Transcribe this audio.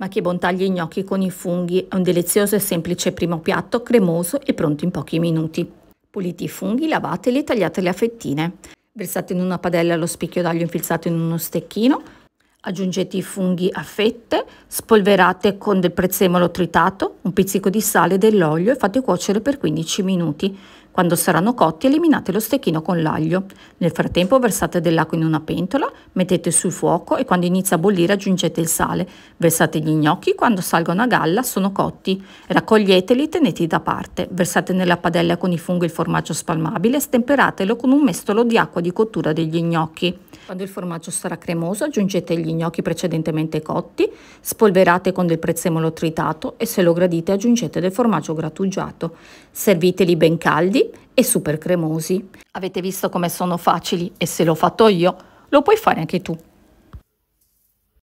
Ma che bontà gli gnocchi con i funghi! È un delizioso e semplice primo piatto, cremoso e pronto in pochi minuti. Pulite i funghi, lavateli e tagliateli a fettine. Versate in una padella lo spicchio d'aglio infilzato in uno stecchino, aggiungete i funghi a fette, spolverate con del prezzemolo tritato, un pizzico di sale e dell'olio e fate cuocere per 15 minuti. Quando saranno cotti eliminate lo stecchino con l'aglio. Nel frattempo versate dell'acqua in una pentola, mettete sul fuoco e quando inizia a bollire aggiungete il sale. Versate gli gnocchi, quando salgono a galla sono cotti. Raccoglieteli e teneteli da parte. Versate nella padella con i funghi il formaggio spalmabile e stemperatelo con un mestolo di acqua di cottura degli gnocchi. Quando il formaggio sarà cremoso aggiungete gli gnocchi precedentemente cotti, spolverate con del prezzemolo tritato e se lo gradite aggiungete del formaggio grattugiato. Serviteli ben caldi e super cremosi. Avete visto come sono facili e se l'ho fatto io, lo puoi fare anche tu.